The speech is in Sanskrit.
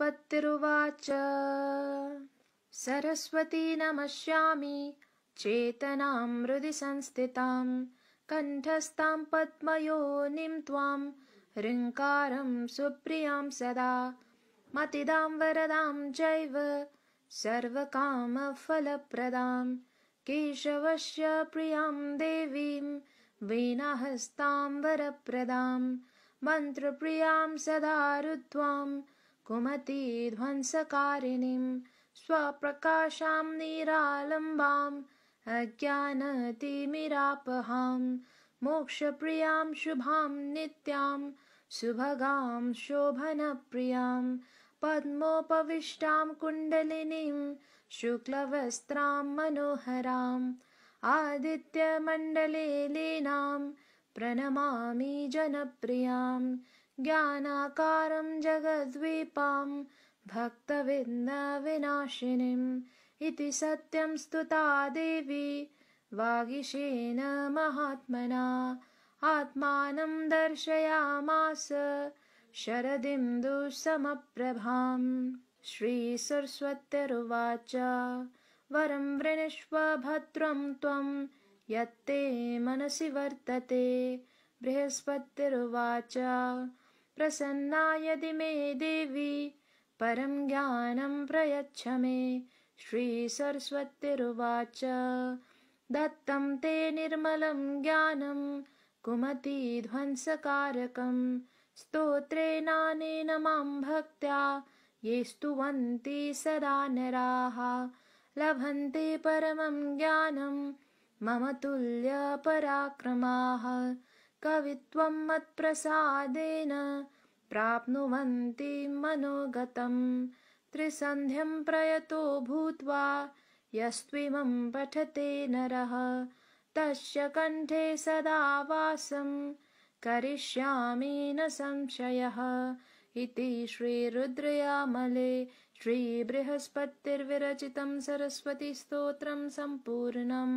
पतिरुवाच सरस्वती नमस्यामि चेतनां हृदि संस्थितां कण्ठस्थां पद्मयो त्वां सुप्रियां सदा मतिदां वरदां चैव सर्वकामफलप्रदां केशवस्य प्रियां देवीं वीणहस्तां वरप्रदां मन्त्रप्रियां सदा कुमतीध्वंसकारिणीं स्वप्रकाशां निरालम्बाम् अज्ञानतिमिरापहां मोक्षप्रियां शुभां नित्यां सुभगां शोभनप्रियां पद्मोपविष्टां कुण्डलिनीं शुक्लवस्त्रां मनोहराम् आदित्यमण्डले लीनां प्रणमामि जनप्रियाम् ज्ञानाकारं जगद्वीपां भक्तविन्दविनाशिनीम् इति सत्यं स्तुता देवी वागिशेन महात्मना आत्मानं दर्शयामास शरदिन्दुसमप्रभां श्रीसरस्वत्यरुवाच वरं भद्रं त्वं यत्ते मनसि वर्तते बृहस्पत्यरुवाच प्रसन्ना यदि मे देवी परम ज्ञानं प्रयच्छ मे सरस्वतीवाच दत्तं ते कुमती ज्ञानं कुमतीध्वंसकारकं नानेन मां भक्त्या ये स्तुवन्ति सदा नराः लभन्ते परमं ज्ञानं मम तुल्यपराक्रमाः कवित्वं मत्प्रसादेन प्राप्नुवन्ति मनोगतं त्रिसन्ध्यं प्रयतो भूत्वा यस्त्विमं पठते नरः तस्य कण्ठे सदा वासं करिष्यामि न संशयः इति श्रीरुद्रयामले श्रीबृहस्पतिर्विरचितं सरस्वतीस्तोत्रं सम्पूर्णम्